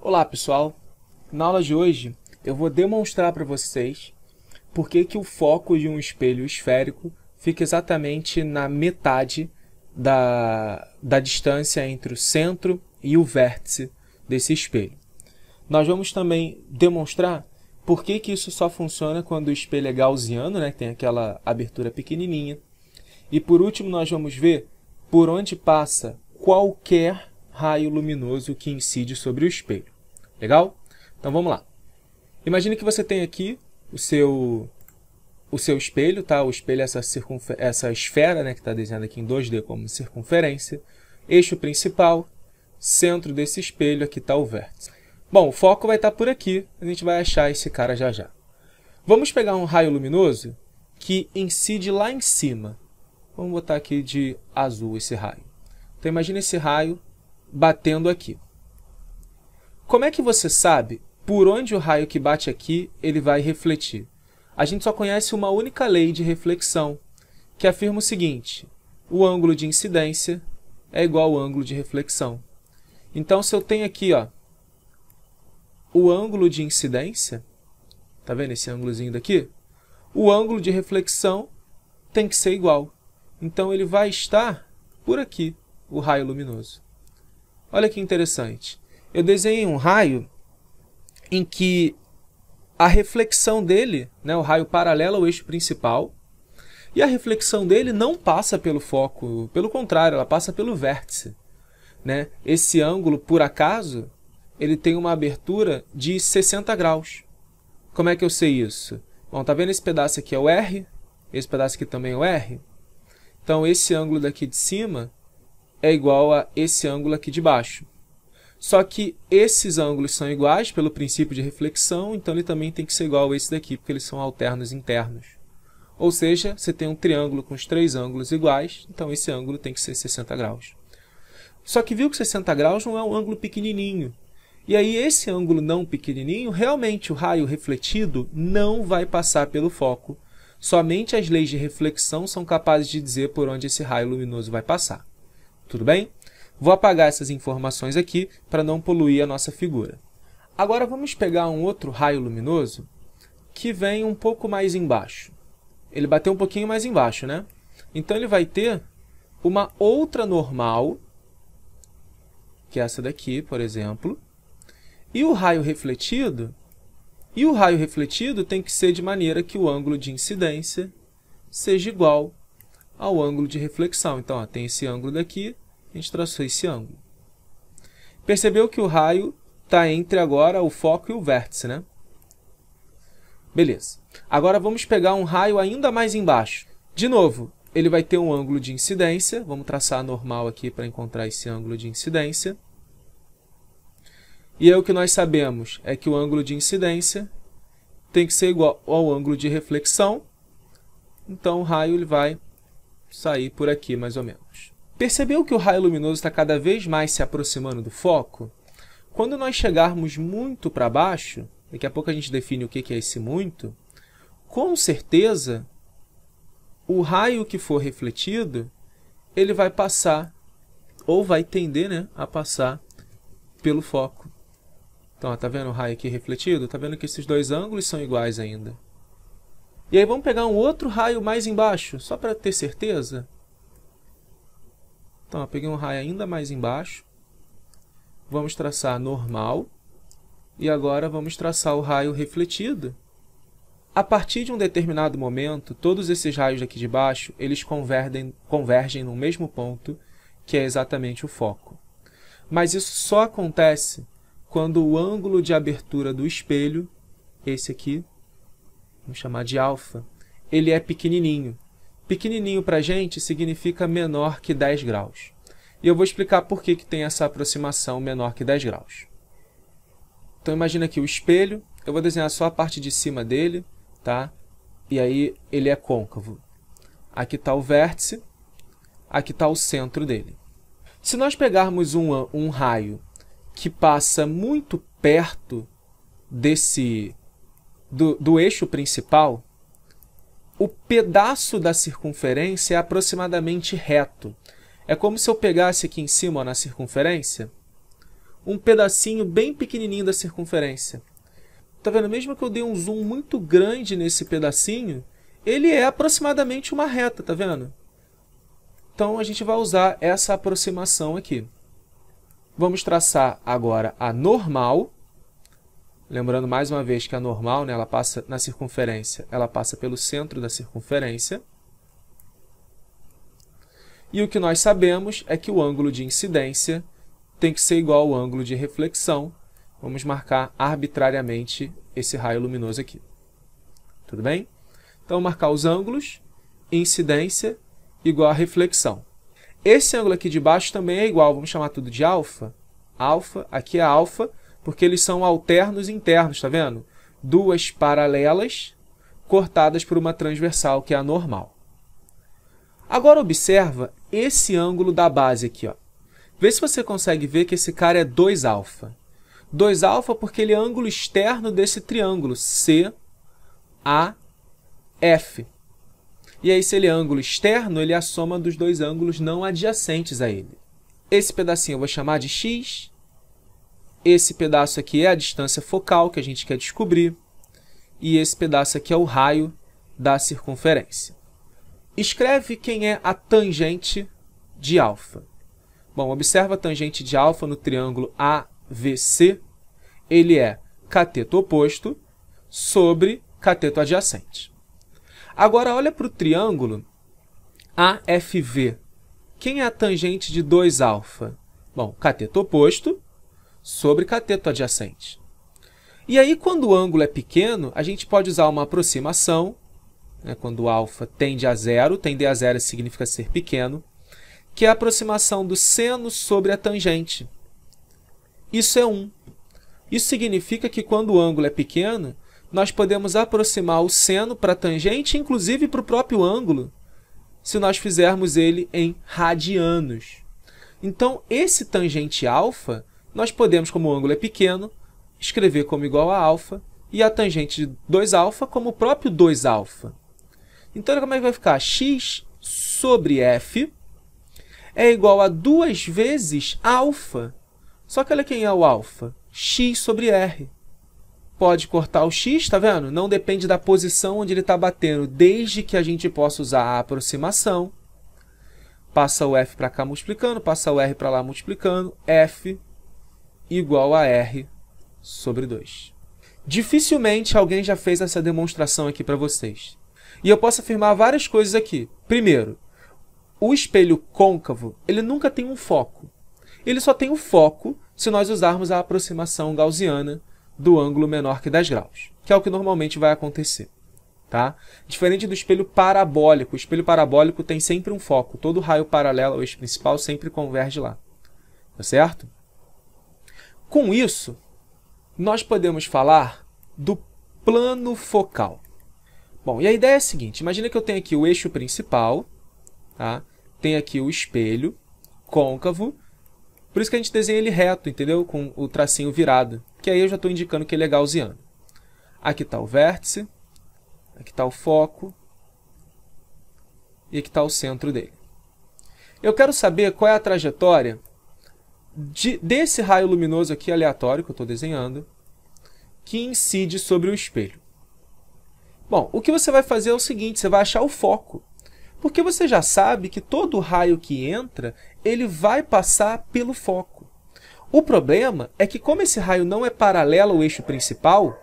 Olá pessoal, na aula de hoje eu vou demonstrar para vocês por que, que o foco de um espelho esférico fica exatamente na metade da, da distância entre o centro e o vértice desse espelho. Nós vamos também demonstrar por que, que isso só funciona quando o espelho é gaussiano, né, tem aquela abertura pequenininha. E por último nós vamos ver por onde passa qualquer raio luminoso que incide sobre o espelho. Legal? Então vamos lá. Imagine que você tem aqui o seu o seu espelho, tá? O espelho é essa, essa esfera né, que está desenhada aqui em 2D como circunferência. Eixo principal, centro desse espelho, aqui está o vértice. Bom, o foco vai estar tá por aqui, a gente vai achar esse cara já já. Vamos pegar um raio luminoso que incide lá em cima. Vamos botar aqui de azul esse raio. Então imagine esse raio batendo aqui. Como é que você sabe por onde o raio que bate aqui ele vai refletir? A gente só conhece uma única lei de reflexão, que afirma o seguinte: o ângulo de incidência é igual ao ângulo de reflexão. Então, se eu tenho aqui ó, o ângulo de incidência, tá vendo esse ângulozinho daqui? O ângulo de reflexão tem que ser igual. Então, ele vai estar por aqui, o raio luminoso. Olha que interessante. Eu desenhei um raio em que a reflexão dele, né, o raio paralelo ao eixo principal, e a reflexão dele não passa pelo foco, pelo contrário, ela passa pelo vértice. Né? Esse ângulo, por acaso, ele tem uma abertura de 60 graus. Como é que eu sei isso? Bom, tá vendo esse pedaço aqui é o R, esse pedaço aqui também é o R? Então esse ângulo daqui de cima é igual a esse ângulo aqui de baixo. Só que esses ângulos são iguais pelo princípio de reflexão, então ele também tem que ser igual a esse daqui, porque eles são alternos internos. Ou seja, você tem um triângulo com os três ângulos iguais, então esse ângulo tem que ser 60 graus. Só que viu que 60 graus não é um ângulo pequenininho. E aí esse ângulo não pequenininho, realmente o raio refletido não vai passar pelo foco. Somente as leis de reflexão são capazes de dizer por onde esse raio luminoso vai passar. Tudo bem? Vou apagar essas informações aqui para não poluir a nossa figura. Agora vamos pegar um outro raio luminoso que vem um pouco mais embaixo. Ele bateu um pouquinho mais embaixo, né? Então ele vai ter uma outra normal, que é essa daqui, por exemplo, e o raio refletido. E o raio refletido tem que ser de maneira que o ângulo de incidência seja igual ao ângulo de reflexão. Então, ó, tem esse ângulo daqui, a gente traçou esse ângulo. Percebeu que o raio está entre agora o foco e o vértice, né? Beleza. Agora vamos pegar um raio ainda mais embaixo. De novo, ele vai ter um ângulo de incidência. Vamos traçar a normal aqui para encontrar esse ângulo de incidência. E aí é o que nós sabemos é que o ângulo de incidência tem que ser igual ao ângulo de reflexão. Então o raio ele vai sair por aqui mais ou menos. Percebeu que o raio luminoso está cada vez mais se aproximando do foco? Quando nós chegarmos muito para baixo, daqui a pouco a gente define o que é esse muito, com certeza o raio que for refletido, ele vai passar, ou vai tender né, a passar pelo foco. Então, está tá vendo o raio aqui refletido? Tá vendo que esses dois ângulos são iguais ainda. E aí vamos pegar um outro raio mais embaixo, só para ter certeza. Então, eu peguei um raio ainda mais embaixo. Vamos traçar normal. E agora vamos traçar o raio refletido. A partir de um determinado momento, todos esses raios aqui de baixo, eles convergem, convergem no mesmo ponto, que é exatamente o foco. Mas isso só acontece quando o ângulo de abertura do espelho, esse aqui, vamos chamar de alfa, ele é pequenininho. Pequenininho para a gente significa menor que 10 graus. E eu vou explicar por que, que tem essa aproximação menor que 10 graus. Então imagina aqui o espelho, eu vou desenhar só a parte de cima dele, tá? E aí ele é côncavo. Aqui está o vértice, aqui está o centro dele. Se nós pegarmos um, um raio que passa muito perto desse do, do eixo principal, o pedaço da circunferência é aproximadamente reto. É como se eu pegasse aqui em cima, ó, na circunferência, um pedacinho bem pequenininho da circunferência. Tá vendo? Mesmo que eu dei um zoom muito grande nesse pedacinho, ele é aproximadamente uma reta, tá vendo? Então a gente vai usar essa aproximação aqui. Vamos traçar agora a normal Lembrando mais uma vez que a é normal, né, ela passa na circunferência, ela passa pelo centro da circunferência. E o que nós sabemos é que o ângulo de incidência tem que ser igual ao ângulo de reflexão. Vamos marcar arbitrariamente esse raio luminoso aqui. Tudo bem? Então, marcar os ângulos, incidência igual a reflexão. Esse ângulo aqui de baixo também é igual, vamos chamar tudo de alfa. Alfa, aqui é alfa, porque eles são alternos internos, tá vendo? Duas paralelas cortadas por uma transversal, que é a normal. Agora observa esse ângulo da base aqui, ó. Vê se você consegue ver que esse cara é 2 alfa. 2 alfa porque ele é ângulo externo desse triângulo C A F. E aí se ele é ângulo externo, ele é a soma dos dois ângulos não adjacentes a ele. Esse pedacinho eu vou chamar de x esse pedaço aqui é a distância focal que a gente quer descobrir. E esse pedaço aqui é o raio da circunferência. Escreve quem é a tangente de alfa. Bom, observa a tangente de alfa no triângulo AVC. Ele é cateto oposto sobre cateto adjacente. Agora, olha para o triângulo AFV. Quem é a tangente de 2 alfa? Bom, cateto oposto sobre cateto adjacente. E aí, quando o ângulo é pequeno, a gente pode usar uma aproximação, né, quando o alfa tende a zero, tender a zero significa ser pequeno, que é a aproximação do seno sobre a tangente. Isso é 1. Um. Isso significa que quando o ângulo é pequeno, nós podemos aproximar o seno para a tangente, inclusive para o próprio ângulo, se nós fizermos ele em radianos. Então, esse tangente alfa nós podemos, como o ângulo é pequeno, escrever como igual a alfa e a tangente de 2α como o próprio 2α. Então, como é que vai ficar? x sobre f é igual a duas vezes alfa. Só que olha quem é o alfa? x sobre r. Pode cortar o x, tá vendo? Não depende da posição onde ele está batendo, desde que a gente possa usar a aproximação. Passa o f para cá multiplicando, passa o r para lá multiplicando, f igual a R sobre 2. Dificilmente alguém já fez essa demonstração aqui para vocês. E eu posso afirmar várias coisas aqui. Primeiro, o espelho côncavo, ele nunca tem um foco. Ele só tem o um foco se nós usarmos a aproximação gaussiana do ângulo menor que 10 graus, que é o que normalmente vai acontecer. Tá? Diferente do espelho parabólico, o espelho parabólico tem sempre um foco. Todo raio paralelo ao eixo principal sempre converge lá. Tá certo? Com isso, nós podemos falar do plano focal. Bom, e a ideia é a seguinte, imagina que eu tenho aqui o eixo principal, tá? tem aqui o espelho côncavo, por isso que a gente desenha ele reto, entendeu? Com o tracinho virado, que aí eu já estou indicando que ele é gaussiano. Aqui está o vértice, aqui está o foco e aqui está o centro dele. Eu quero saber qual é a trajetória de, desse raio luminoso aqui aleatório que eu estou desenhando, que incide sobre o espelho. Bom, o que você vai fazer é o seguinte, você vai achar o foco. Porque você já sabe que todo raio que entra, ele vai passar pelo foco. O problema é que como esse raio não é paralelo ao eixo principal,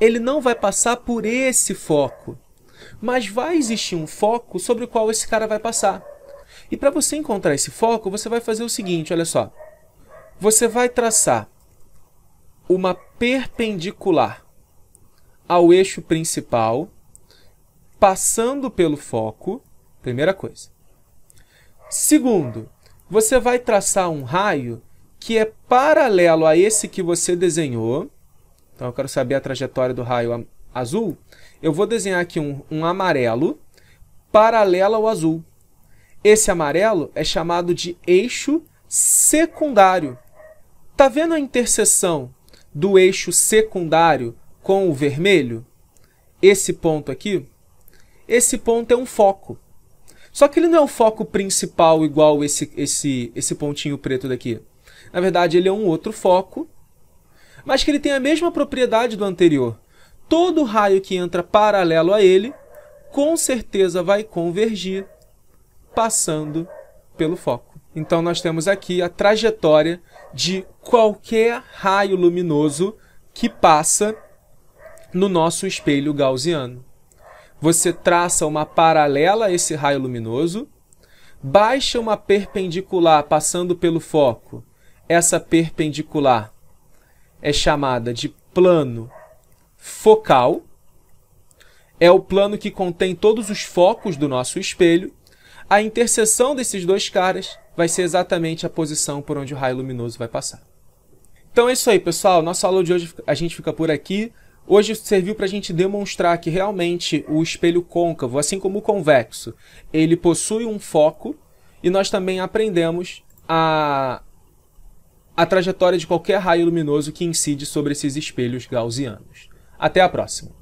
ele não vai passar por esse foco, mas vai existir um foco sobre o qual esse cara vai passar. E para você encontrar esse foco, você vai fazer o seguinte, olha só. Você vai traçar uma perpendicular ao eixo principal, passando pelo foco, primeira coisa. Segundo, você vai traçar um raio que é paralelo a esse que você desenhou. Então, eu quero saber a trajetória do raio azul. Eu vou desenhar aqui um, um amarelo paralelo ao azul. Esse amarelo é chamado de eixo secundário. Tá vendo a interseção do eixo secundário com o vermelho? Esse ponto aqui? Esse ponto é um foco. Só que ele não é o foco principal igual esse, esse, esse pontinho preto daqui. Na verdade, ele é um outro foco, mas que ele tem a mesma propriedade do anterior. Todo raio que entra paralelo a ele, com certeza vai convergir passando pelo foco. Então nós temos aqui a trajetória de qualquer raio luminoso que passa no nosso espelho gaussiano. Você traça uma paralela a esse raio luminoso, baixa uma perpendicular passando pelo foco. Essa perpendicular é chamada de plano focal. É o plano que contém todos os focos do nosso espelho a interseção desses dois caras vai ser exatamente a posição por onde o raio luminoso vai passar. Então é isso aí, pessoal. Nossa aula de hoje a gente fica por aqui. Hoje serviu para a gente demonstrar que realmente o espelho côncavo, assim como o convexo, ele possui um foco e nós também aprendemos a, a trajetória de qualquer raio luminoso que incide sobre esses espelhos gaussianos. Até a próxima!